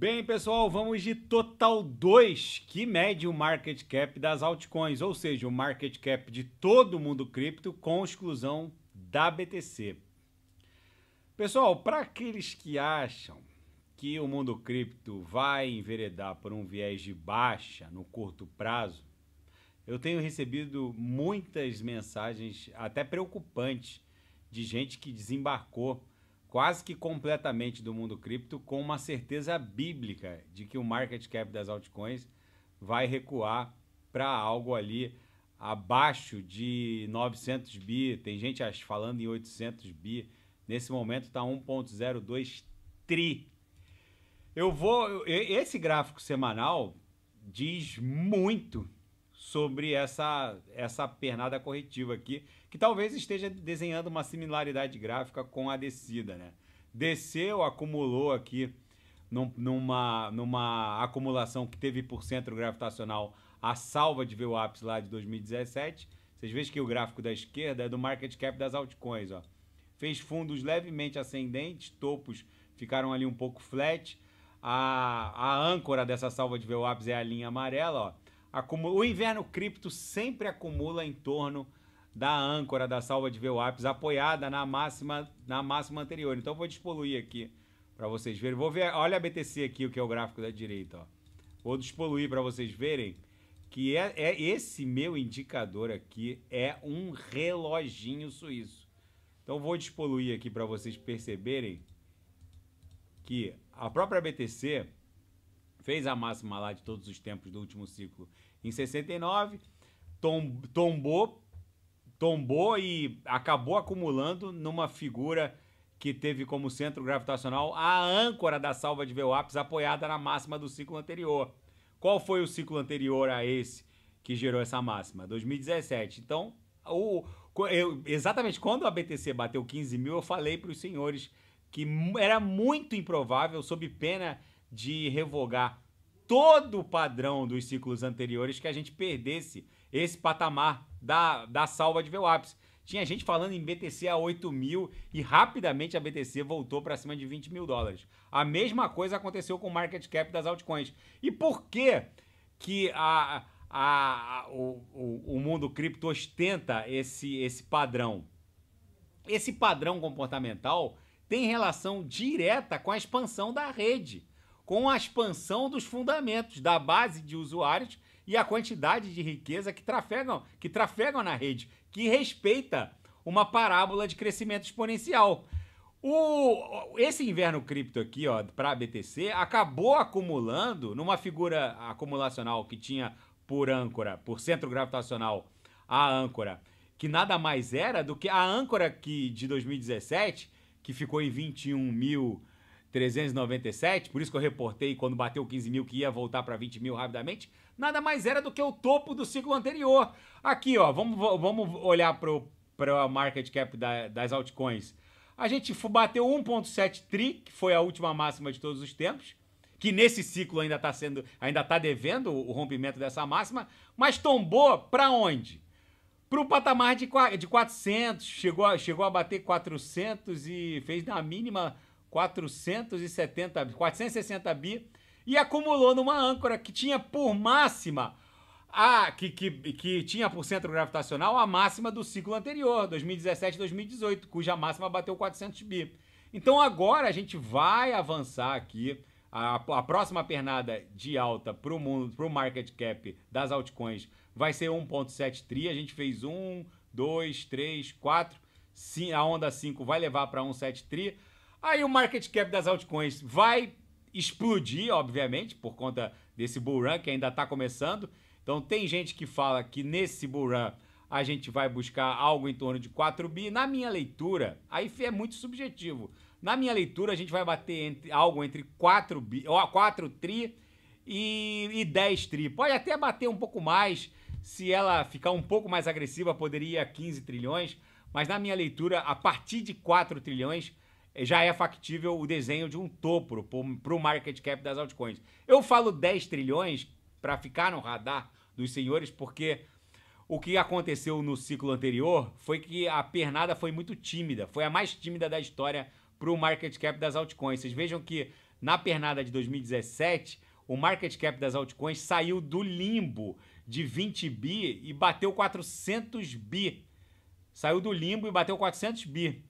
Bem, pessoal, vamos de Total 2, que mede o market cap das altcoins, ou seja, o market cap de todo mundo cripto com exclusão da BTC. Pessoal, para aqueles que acham que o mundo cripto vai enveredar por um viés de baixa no curto prazo, eu tenho recebido muitas mensagens até preocupantes de gente que desembarcou quase que completamente do mundo cripto com uma certeza bíblica de que o market cap das altcoins vai recuar para algo ali abaixo de 900 bi, tem gente falando em 800 bi. Nesse momento está 1.02 tri. Eu vou esse gráfico semanal diz muito sobre essa essa pernada corretiva aqui que talvez esteja desenhando uma similaridade gráfica com a descida, né? Desceu, acumulou aqui num, numa, numa acumulação que teve por centro gravitacional a salva de VWAPs lá de 2017. Vocês veem que o gráfico da esquerda é do market cap das altcoins, ó. Fez fundos levemente ascendentes, topos ficaram ali um pouco flat. A, a âncora dessa salva de VWAPs é a linha amarela, ó. Acumula, o inverno cripto sempre acumula em torno da âncora da salva de VWAPs apoiada na máxima, na máxima anterior. Então vou despoluir aqui para vocês verem. Vou ver, olha a BTC aqui, o que é o gráfico da direita, ó. Vou despoluir para vocês verem que é, é esse meu indicador aqui é um reloginho suíço. Então vou despoluir aqui para vocês perceberem que a própria BTC fez a máxima lá de todos os tempos do último ciclo em 69, tom, tombou tombou e acabou acumulando numa figura que teve como centro gravitacional a âncora da salva de VWAPs apoiada na máxima do ciclo anterior. Qual foi o ciclo anterior a esse que gerou essa máxima? 2017. Então, o, eu, exatamente quando a BTC bateu 15 mil, eu falei para os senhores que era muito improvável, sob pena de revogar todo o padrão dos ciclos anteriores, que a gente perdesse esse patamar da, da salva de VWAPS. Tinha gente falando em BTC a 8 mil e rapidamente a BTC voltou para cima de 20 mil dólares. A mesma coisa aconteceu com o market cap das altcoins. E por que que a, a, a o, o, o mundo cripto ostenta esse, esse padrão? Esse padrão comportamental tem relação direta com a expansão da rede, com a expansão dos fundamentos, da base de usuários e a quantidade de riqueza que trafegam, que trafegam na rede, que respeita uma parábola de crescimento exponencial. O, esse inverno cripto aqui, ó, para a BTC, acabou acumulando numa figura acumulacional que tinha por âncora, por centro gravitacional, a âncora, que nada mais era do que a âncora que de 2017, que ficou em 21.397, por isso que eu reportei quando bateu 15 mil que ia voltar para 20 mil rapidamente, nada mais era do que o topo do ciclo anterior. Aqui, ó, vamos, vamos olhar para a market cap da, das altcoins. A gente bateu 1.7 tri, que foi a última máxima de todos os tempos, que nesse ciclo ainda está sendo, ainda está devendo o rompimento dessa máxima, mas tombou para onde? Para o patamar de, de 400, chegou a, chegou a bater 400 e fez na mínima 470, 460 bi e acumulou numa âncora que tinha por máxima a que, que, que tinha por centro gravitacional a máxima do ciclo anterior, 2017-2018, cuja máxima bateu 400 bi. Então agora a gente vai avançar aqui. A, a próxima pernada de alta para o mundo, para o market cap das altcoins vai ser 1.7 tri. A gente fez 1, 2, 3, 4. Sim, a onda 5 vai levar para 1.7 tri. Aí o market cap das altcoins vai explodir, obviamente, por conta desse bull run que ainda está começando. Então tem gente que fala que nesse bull run a gente vai buscar algo em torno de 4 bi. Na minha leitura, aí é muito subjetivo. Na minha leitura, a gente vai bater entre, algo entre 4 bi, ó, 4 tri e, e 10 tri. Pode até bater um pouco mais, se ela ficar um pouco mais agressiva, poderia 15 trilhões, mas na minha leitura, a partir de 4 trilhões, é, já é factível o desenho de um topo para o market cap das altcoins. Eu falo 10 trilhões para ficar no radar dos senhores, porque o que aconteceu no ciclo anterior foi que a pernada foi muito tímida, foi a mais tímida da história para o market cap das altcoins. Vocês vejam que na pernada de 2017, o market cap das altcoins saiu do limbo de 20 bi e bateu 400 bi. Saiu do limbo e bateu 400 bi.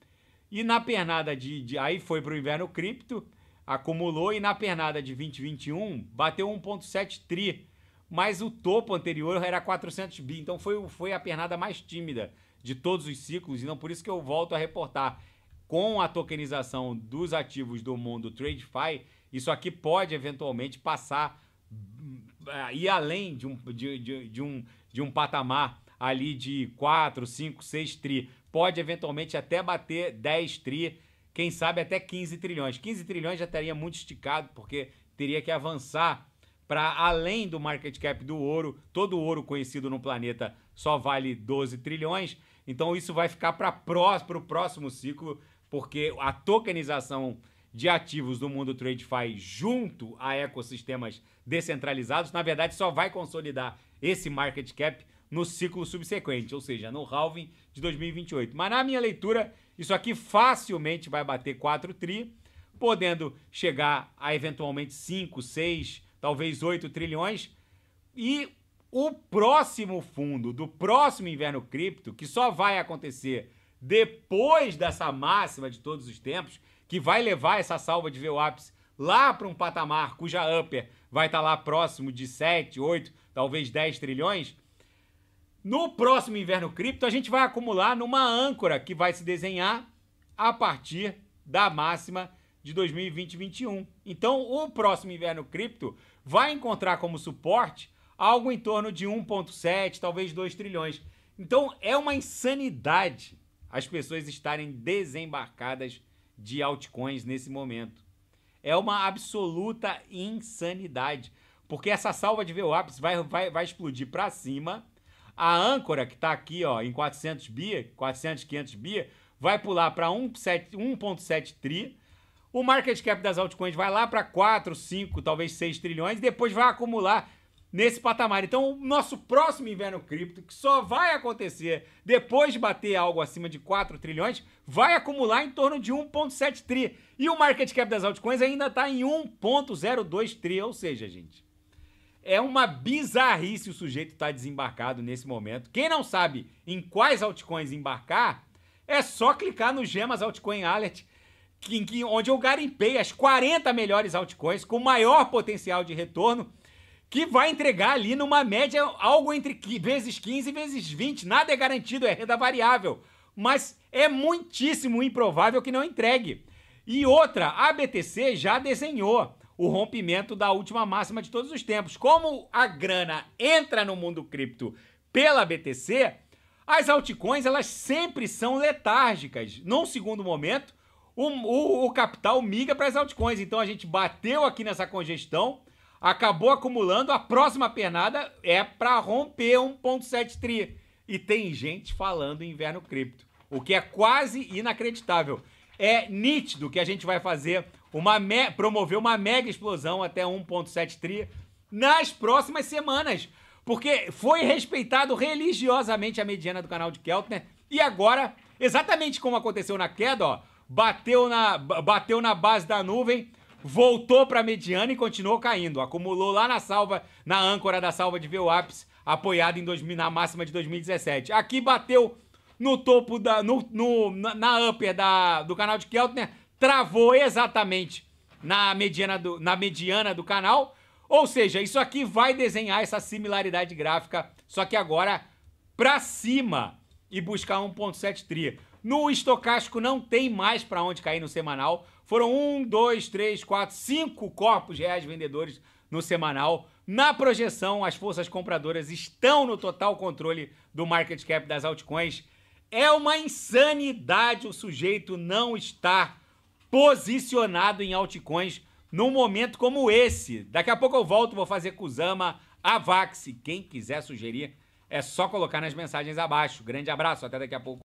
E na pernada de, de aí foi para o inverno cripto, acumulou e na pernada de 2021 bateu 1.7 tri, mas o topo anterior era 400 bi, então foi, foi a pernada mais tímida de todos os ciclos, então por isso que eu volto a reportar com a tokenização dos ativos do mundo TradeFi, isso aqui pode eventualmente passar eh, e além de um, de, de, de um, de um patamar ali de 4, 5, 6 tri pode eventualmente até bater 10 tri, quem sabe até 15 trilhões. 15 trilhões já estaria muito esticado, porque teria que avançar para além do market cap do ouro. Todo o ouro conhecido no planeta só vale 12 trilhões. Então isso vai ficar para o próximo ciclo, porque a tokenização de ativos do mundo TradeFi junto a ecossistemas descentralizados, na verdade, só vai consolidar esse market cap no ciclo subsequente, ou seja, no halving de 2028. Mas na minha leitura, isso aqui facilmente vai bater 4 tri, podendo chegar a eventualmente 5, 6, talvez 8 trilhões. E o próximo fundo do próximo inverno cripto, que só vai acontecer depois dessa máxima de todos os tempos, que vai levar essa salva de VWAPs lá para um patamar cuja upper vai estar tá lá próximo de 7, 8, talvez 10 trilhões, no próximo inverno cripto, a gente vai acumular numa âncora que vai se desenhar a partir da máxima de 2020-21. Então, o próximo inverno cripto vai encontrar como suporte algo em torno de 1.7, talvez 2 trilhões. Então, é uma insanidade as pessoas estarem desembarcadas de altcoins nesse momento. É uma absoluta insanidade, porque essa salva de VWAPs vai, vai, vai explodir para cima a âncora, que está aqui ó, em 400 bi, 400, 500 bi, vai pular para 1,7 tri. O market cap das altcoins vai lá para 4, 5, talvez 6 trilhões, depois vai acumular nesse patamar. Então, o nosso próximo inverno cripto, que só vai acontecer depois de bater algo acima de 4 trilhões, vai acumular em torno de 1.7 tri. E o market cap das altcoins ainda está em 1.02 tri, ou seja, gente, é uma bizarrice o sujeito estar tá desembarcado nesse momento. Quem não sabe em quais altcoins embarcar, é só clicar no Gemas Altcoin Alert, que, que, onde eu garimpei as 40 melhores altcoins com maior potencial de retorno, que vai entregar ali numa média algo entre vezes 15 vezes 20. Nada é garantido, é renda variável. Mas é muitíssimo improvável que não entregue. E outra, a BTC já desenhou o rompimento da última máxima de todos os tempos. Como a grana entra no mundo cripto pela BTC, as altcoins elas sempre são letárgicas. Num segundo momento, o, o, o capital migra para as altcoins. Então a gente bateu aqui nessa congestão, acabou acumulando. A próxima pernada é para romper 1,7 tri. E tem gente falando em inverno cripto, o que é quase inacreditável. É nítido que a gente vai fazer uma me... promover uma mega explosão até 1,7 tri nas próximas semanas, porque foi respeitado religiosamente a mediana do canal de Keltner e agora, exatamente como aconteceu na queda, ó, bateu na, bateu na base da nuvem, voltou para a mediana e continuou caindo, acumulou lá na salva, na âncora da salva de VWAPs, apoiada em 2000, na máxima de 2017. Aqui bateu no topo da no, no na, na upper da, do canal de Keltner, travou exatamente na mediana do, na mediana do canal. Ou seja, isso aqui vai desenhar essa similaridade gráfica, só que agora para cima e buscar 1.7 tri. No estocástico não tem mais para onde cair no semanal. Foram 1, 2, 3, 4, 5 corpos reais vendedores no semanal. Na projeção, as forças compradoras estão no total controle do market cap das altcoins. É uma insanidade o sujeito não estar posicionado em altcoins num momento como esse. Daqui a pouco eu volto, vou fazer Kuzama, Avax. Quem quiser sugerir, é só colocar nas mensagens abaixo. Grande abraço, até daqui a pouco.